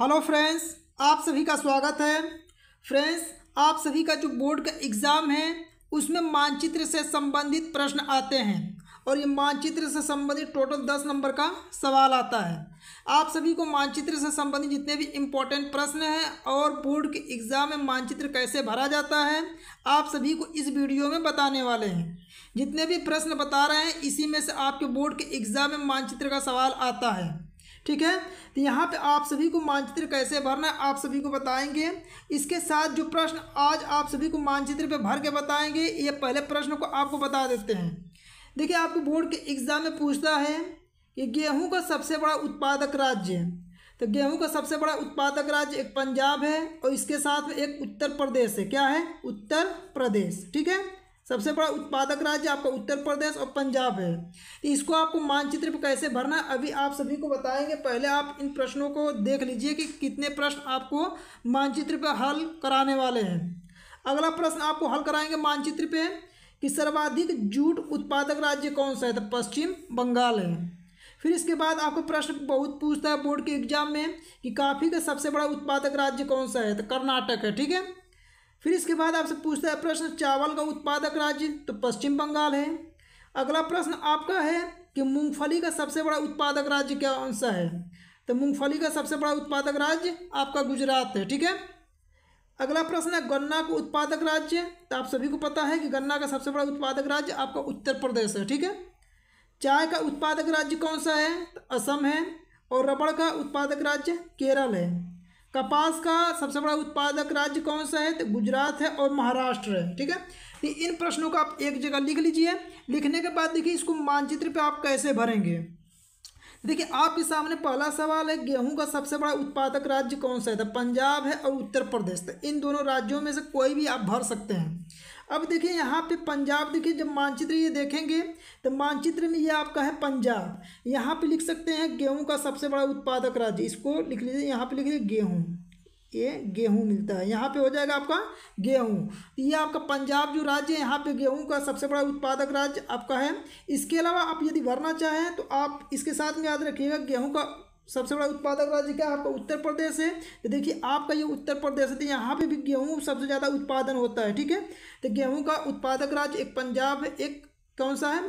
hello friends आप सभी का स्वागत है फ्रेंड्स आप सभी का जो बोर्ड का एग्ज़ाम है उसमें मानचित्र से संबंधित प्रश्न आते हैं और ये मानचित्र से संबंधित टोटल दस नंबर का सवाल आता है आप सभी को मानचित्र से संबंधित जितने भी इम्पोर्टेंट प्रश्न हैं और बोर्ड के एग्ज़ाम में मानचित्र कैसे भरा जाता है आप सभी को इस वीडियो में बताने वाले हैं जितने भी प्रश्न बता रहे हैं इसी में से आपके बोर्ड के एग्ज़ाम में मानचित्र का सवाल आता है ठीक है तो यहाँ पे आप सभी को मानचित्र कैसे भरना है आप सभी को बताएंगे इसके साथ जो प्रश्न आज आप सभी को मानचित्र पे भर के बताएंगे ये पहले प्रश्न को आपको बता देते हैं देखिए आपको बोर्ड के एग्ज़ाम में पूछता है कि गेहूँ का सबसे बड़ा उत्पादक राज्य तो गेहूं का सबसे बड़ा उत्पादक राज्य एक पंजाब है और इसके साथ में एक उत्तर प्रदेश है क्या है उत्तर प्रदेश ठीक है सबसे बड़ा उत्पादक राज्य आपका उत्तर प्रदेश और पंजाब है तो इसको आपको मानचित्र पर कैसे भरना है अभी आप सभी को बताएंगे पहले आप इन प्रश्नों को देख लीजिए कि कितने प्रश्न आपको मानचित्र पर हल कराने वाले हैं अगला प्रश्न आपको हल कराएंगे मानचित्र पे कि सर्वाधिक जूट उत्पादक राज्य कौन सा है तो पश्चिम बंगाल है फिर इसके बाद आपको प्रश्न बहुत पूछता है बोर्ड के एग्जाम में कि काफ़ी का सबसे बड़ा उत्पादक राज्य कौन सा है तो कर्नाटक है ठीक है फिर इसके बाद आपसे पूछता है प्रश्न चावल का उत्पादक राज्य तो पश्चिम बंगाल है अगला प्रश्न आपका है कि मूंगफली का सबसे बड़ा उत्पादक राज्य क्या कौन सा है तो मूंगफली का सबसे बड़ा उत्पादक राज्य आपका गुजरात है ठीक है अगला प्रश्न है गन्ना का उत्पादक राज्य तो आप सभी को पता है कि गन्ना का सबसे बड़ा उत्पादक राज्य आपका उत्तर प्रदेश है ठीक है चाय का उत्पादक राज्य कौन सा है तो असम है और रबड़ का उत्पादक राज्य केरल है कपास का सबसे बड़ा उत्पादक राज्य कौन सा है तो गुजरात है और महाराष्ट्र है ठीक है तो इन प्रश्नों को आप एक जगह लिख लीजिए लिखने के बाद देखिए इसको मानचित्र पे आप कैसे भरेंगे देखिए आपके सामने पहला सवाल है गेहूं का सबसे बड़ा उत्पादक राज्य कौन सा है तो पंजाब है और उत्तर प्रदेश तो इन दोनों राज्यों में से कोई भी आप भर सकते हैं अब देखिए यहाँ पे पंजाब देखिए जब मानचित्र ये देखेंगे तो मानचित्र में ये आपका है पंजाब यहाँ पे लिख सकते हैं गेहूं का सबसे बड़ा उत्पादक राज्य इसको लिख लीजिए यहाँ पे लिख लीजिए गेहूँ ये गेहूं मिलता है यहाँ पे हो जाएगा आपका गेहूं ये आपका पंजाब जो राज्य है यहाँ पे गेहूं का सबसे बड़ा उत्पादक राज्य आपका है इसके अलावा आप यदि भरना चाहें तो आप इसके साथ में याद रखिएगा गेहूं का सबसे बड़ा उत्पादक राज्य क्या है आपका उत्तर प्रदेश है तो देखिए आपका ये उत्तर प्रदेश है तो यहाँ पर भी गेहूँ सबसे ज़्यादा उत्पादन होता है ठीक है तो गेहूँ का उत्पादक राज्य एक पंजाब है एक कौन सा है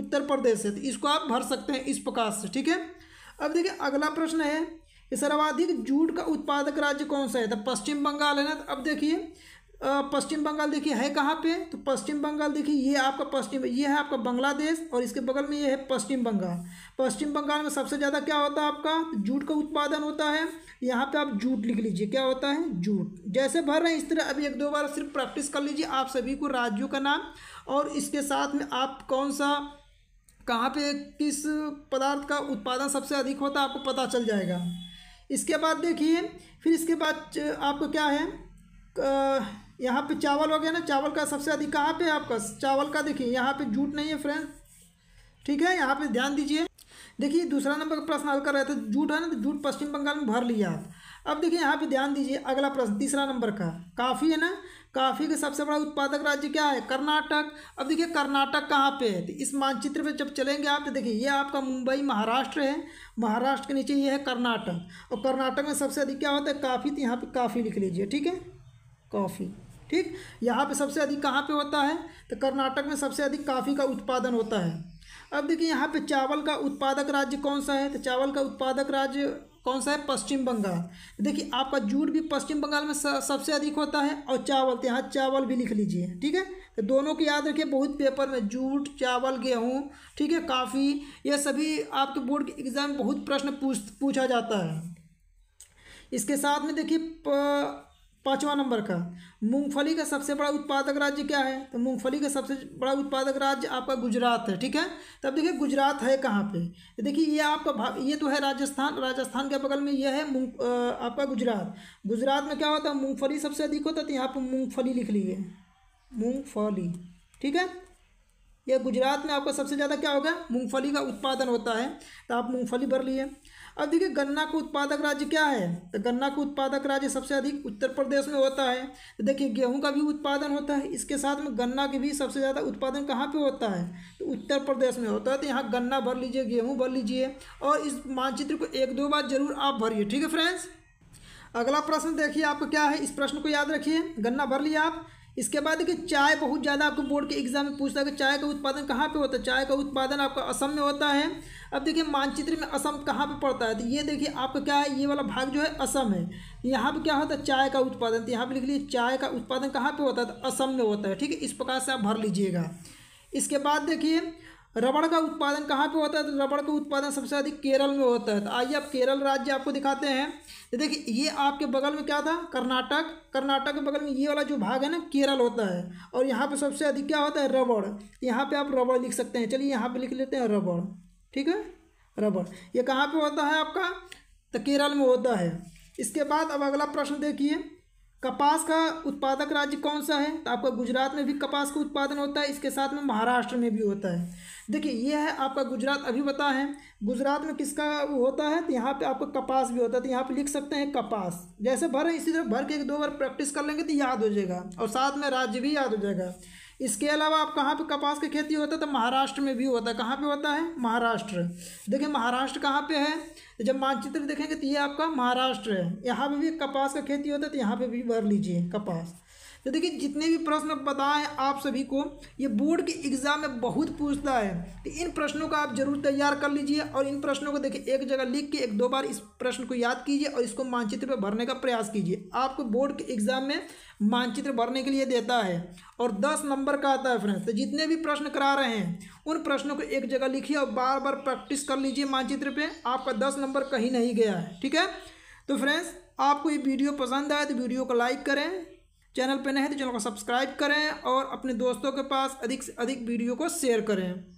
उत्तर प्रदेश है तो इसको आप भर सकते हैं इस प्रकार से ठीक है अब देखिए अगला प्रश्न है सर्वाधिक जूट का उत्पादक राज्य कौन सा है तो पश्चिम बंगाल है ना अब देखिए पश्चिम बंगाल देखिए है कहाँ पे तो पश्चिम बंगाल देखिए ये आपका पश्चिम ये है आपका बांग्लादेश और इसके बगल में ये है पश्चिम बंगाल पश्चिम बंगाल में सबसे ज़्यादा क्या होता है आपका तो जूट का उत्पादन होता है यहाँ पे आप जूट लिख लीजिए क्या होता है जूट जैसे भर रहे हैं इस तरह अभी एक दो बार सिर्फ प्रैक्टिस कर लीजिए आप सभी को राज्यों का नाम और इसके साथ में आप कौन सा कहाँ पर किस पदार्थ का उत्पादन सबसे अधिक होता है आपको पता चल जाएगा इसके बाद देखिए फिर इसके बाद आपको क्या है यहाँ पे चावल हो गया ना चावल का सबसे अधिक कहाँ पे है आपका चावल का देखिए यहाँ पे जूट नहीं है फ्रेंड्स ठीक है यहाँ पे ध्यान दीजिए देखिए दूसरा नंबर का प्रश्न हल कर रहे थे जूट है ना तो जूट पश्चिम बंगाल में भर लिया अब देखिए यहाँ पे ध्यान दीजिए अगला प्रश्न तीसरा नंबर का काफ़ी है ना कॉफ़ी का सबसे बड़ा उत्पादक राज्य क्या है कर्नाटक अब देखिए कर्नाटक कहाँ पे है तो इस मानचित्र पे जब चलेंगे आप तो देखिए ये आपका मुंबई महाराष्ट्र है महाराष्ट्र के नीचे ये है कर्नाटक और कर्नाटक में सबसे अधिक क्या होता है काफ़ी तो यहाँ पर काफ़ी लिख लीजिए ठीक है कॉफ़ी ठीक यहाँ पे सबसे अधिक कहाँ पर होता है तो कर्नाटक में सबसे अधिक काफ़ी का उत्पादन होता है अब देखिए यहाँ पे चावल का उत्पादक राज्य कौन सा है तो चावल का उत्पादक राज्य कौन सा है पश्चिम बंगाल देखिए आपका जूट भी पश्चिम बंगाल में सबसे अधिक होता है और चावल तो यहाँ चावल भी लिख लीजिए ठीक है तो दोनों की याद रखिए बहुत पेपर में जूट चावल गेहूँ ठीक है काफ़ी ये सभी आपके बोर्ड के एग्ज़ाम में बहुत प्रश्न पूछ पूछा जाता है इसके साथ में देखिए पाँचवा नंबर का मूंगफली का सबसे बड़ा उत्पादक राज्य क्या है तो मूंगफली का सबसे बड़ा उत्पादक राज्य आपका गुजरात है ठीक है तब देखिए गुजरात है कहाँ पे तो देखिए ये आपका भाग ये तो है राजस्थान राजस्थान के बगल में ये है मूंग आपका गुजरात गुजरात में क्या होता है मूँगफली सबसे अधिक होता तो यहाँ पर मूँगफली लिख लीजिए मूँगफली ठीक है यह गुजरात में आपका सबसे ज़्यादा क्या होगा मूँगफली का उत्पादन होता है तो आप मूँगफली भर लिए अब देखिए गन्ना का उत्पादक राज्य क्या है तो गन्ना का उत्पादक राज्य सबसे अधिक उत्तर प्रदेश में होता है तो देखिए गेहूं का भी उत्पादन होता है इसके साथ में गन्ना के भी सबसे ज़्यादा उत्पादन कहाँ पे होता है तो उत्तर प्रदेश में होता है तो यहाँ गन्ना भर लीजिए गेहूँ भर लीजिए और इस मानचित्र को एक दो बार जरूर आप भरिए ठीक है फ्रेंड्स अगला प्रश्न देखिए आपको क्या है इस प्रश्न को याद रखिए गन्ना भर लिया आप इसके बाद देखिए चाय बहुत ज़्यादा आपको बोर्ड के एग्जाम में पूछता है कि चाय का उत्पादन कहाँ पे होता है चाय का उत्पादन आपका असम में होता है अब देखिए मानचित्र में असम कहाँ पे पड़ता है तो ये देखिए आपका क्या है ये वाला भाग जो है असम है तो यहाँ पे क्या होता है चाय का उत्पादन तो यहाँ पर लिख लीजिए चाय का उत्पादन कहाँ पर होता है तो असम में होता है ठीक है इस प्रकार से आप भर लीजिएगा इसके बाद देखिए रबड़ का उत्पादन कहाँ पे होता है तो रबड़ का उत्पादन सबसे अधिक केरल में होता है तो आइए आप केरल राज्य आपको दिखाते हैं तो देखिए ये आपके बगल में क्या था कर्नाटक कर्नाटक के बगल में ये वाला जो भाग है ना केरल होता है और यहाँ पे सबसे अधिक क्या होता है रबड़ यहाँ पे आप रबड़ लिख सकते हैं चलिए यहाँ पे लिख लेते हैं रबड़ ठीक है रबड़ ये कहाँ पर होता है आपका तो केरल में होता है इसके बाद अब अगला प्रश्न देखिए कपास का उत्पादक राज्य कौन सा है तो आपका गुजरात में भी कपास का उत्पादन होता है इसके साथ में महाराष्ट्र में भी होता है देखिए ये है आपका गुजरात अभी बता है गुजरात में किसका होता है तो यहाँ पे आपका कपास भी होता है तो यहाँ पे लिख सकते हैं कपास जैसे भर इसी तरह भर के एक दो बार प्रैक्टिस कर लेंगे तो याद हो जाएगा और साथ में राज्य भी याद हो जाएगा इसके अलावा आप कहाँ पे कपास की खेती होता है तो महाराष्ट्र में भी होता है कहाँ पे होता है महाराष्ट्र देखिए महाराष्ट्र कहाँ पे है तो जब मानचित्र देखेंगे तो ये आपका महाराष्ट्र है यहाँ पे भी कपास का खेती होता है तो यहाँ पे भी भर लीजिए कपास तो देखिए जितने भी प्रश्न बताए आप सभी को ये बोर्ड के एग्ज़ाम में बहुत पूछता है तो इन प्रश्नों का आप जरूर तैयार कर लीजिए और इन प्रश्नों को देखिए एक जगह लिख के एक दो बार इस प्रश्न को याद कीजिए और इसको मानचित्र पर भरने का प्रयास कीजिए आपको बोर्ड के एग्ज़ाम में मानचित्र भरने के लिए देता है और दस नंबर का आता है फ्रेंड्स तो जितने भी प्रश्न करा रहे हैं उन प्रश्नों को एक जगह लिखिए और बार बार प्रैक्टिस कर लीजिए मानचित्र पर आपका दस नंबर कहीं नहीं गया है ठीक है तो फ्रेंड्स आपको ये वीडियो पसंद आए तो वीडियो को लाइक करें चैनल पर नए हैं तो चैनल को सब्सक्राइब करें और अपने दोस्तों के पास अधिक से अधिक वीडियो को शेयर करें